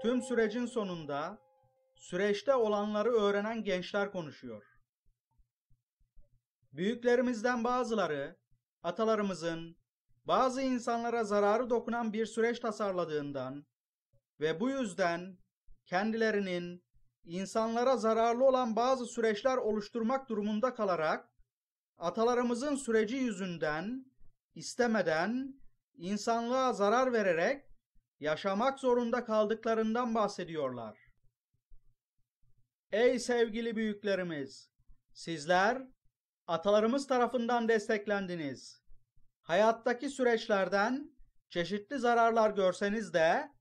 Tüm sürecin sonunda süreçte olanları öğrenen gençler konuşuyor. Büyüklerimizden bazıları atalarımızın bazı insanlara zararı dokunan bir süreç tasarladığından ve bu yüzden kendilerinin insanlara zararlı olan bazı süreçler oluşturmak durumunda kalarak atalarımızın süreci yüzünden istemeden insanlığa zarar vererek yaşamak zorunda kaldıklarından bahsediyorlar. Ey sevgili büyüklerimiz, sizler atalarımız tarafından desteklendiniz. Hayattaki süreçlerden çeşitli zararlar görseniz de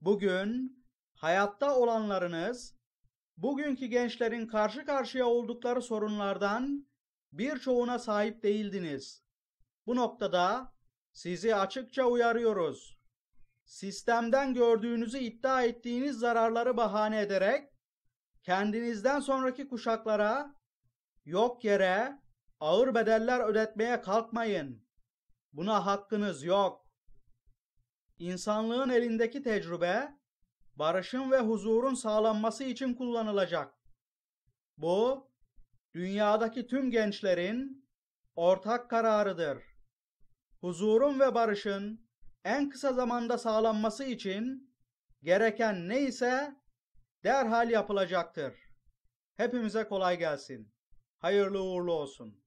bugün hayatta olanlarınız bugünkü gençlerin karşı karşıya oldukları sorunlardan birçoğuna sahip değildiniz. Bu noktada sizi açıkça uyarıyoruz sistemden gördüğünüzü iddia ettiğiniz zararları bahane ederek kendinizden sonraki kuşaklara yok yere ağır bedeller ödetmeye kalkmayın. Buna hakkınız yok. İnsanlığın elindeki tecrübe barışın ve huzurun sağlanması için kullanılacak. Bu dünyadaki tüm gençlerin ortak kararıdır. Huzurun ve barışın en kısa zamanda sağlanması için gereken neyse derhal yapılacaktır. Hepimize kolay gelsin. Hayırlı uğurlu olsun.